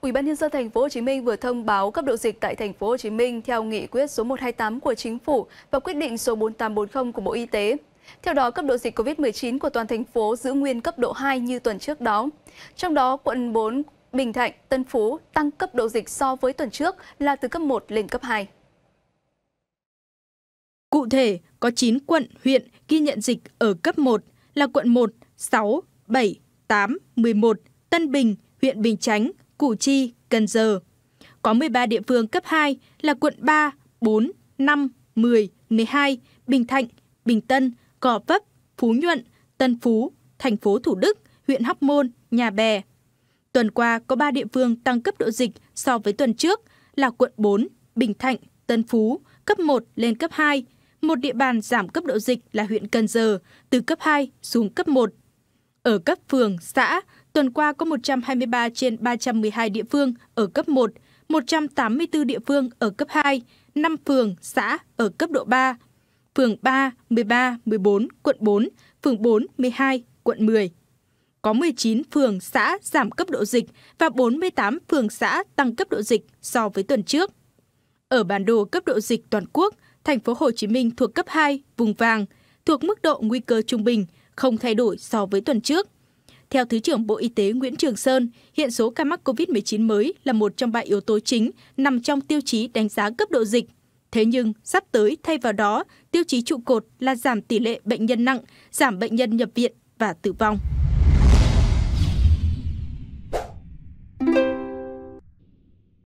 Ủy ban nhân dân thành phố Hồ Chí Minh vừa thông báo cấp độ dịch tại thành phố Hồ Chí Minh theo nghị quyết số 128 của chính phủ và quyết định số 4840 của Bộ Y tế. Theo đó, cấp độ dịch COVID-19 của toàn thành phố giữ nguyên cấp độ 2 như tuần trước đó. Trong đó, quận 4 Bình Thạnh, Tân Phú tăng cấp độ dịch so với tuần trước là từ cấp 1 lên cấp 2. Cụ thể, có 9 quận, huyện ghi nhận dịch ở cấp 1 là quận 1, 6, 7, 8, 11, Tân Bình, huyện Bình Chánh, Củ Chi, Cần Giờ. Có 13 địa phương cấp 2 là quận 3, 4, 5, 10, 12, Bình Thạnh, Bình Tân, Gò Vấp, Phú Nhuận, Tân Phú, thành phố Thủ Đức, huyện Hóc Môn, Nhà Bè. Tuần qua có 3 địa phương tăng cấp độ dịch so với tuần trước là quận 4, Bình Thạnh, Tân Phú, cấp 1 lên cấp 2. Một địa bàn giảm cấp độ dịch là huyện Cần Giờ, từ cấp 2 xuống cấp 1. Ở cấp phường, xã, tuần qua có 123 trên 312 địa phương ở cấp 1, 184 địa phương ở cấp 2, 5 phường, xã ở cấp độ 3, phường 3, 13, 14, quận 4, phường 4, 12, quận 10. Có 19 phường, xã giảm cấp độ dịch và 48 phường, xã tăng cấp độ dịch so với tuần trước. Ở bản đồ cấp độ dịch toàn quốc, thành phố Hồ Chí Minh thuộc cấp 2, vùng vàng, thuộc mức độ nguy cơ trung bình – không thay đổi so với tuần trước. Theo Thứ trưởng Bộ Y tế Nguyễn Trường Sơn, hiện số ca mắc COVID-19 mới là một trong ba yếu tố chính nằm trong tiêu chí đánh giá cấp độ dịch. Thế nhưng, sắp tới thay vào đó, tiêu chí trụ cột là giảm tỷ lệ bệnh nhân nặng, giảm bệnh nhân nhập viện và tử vong.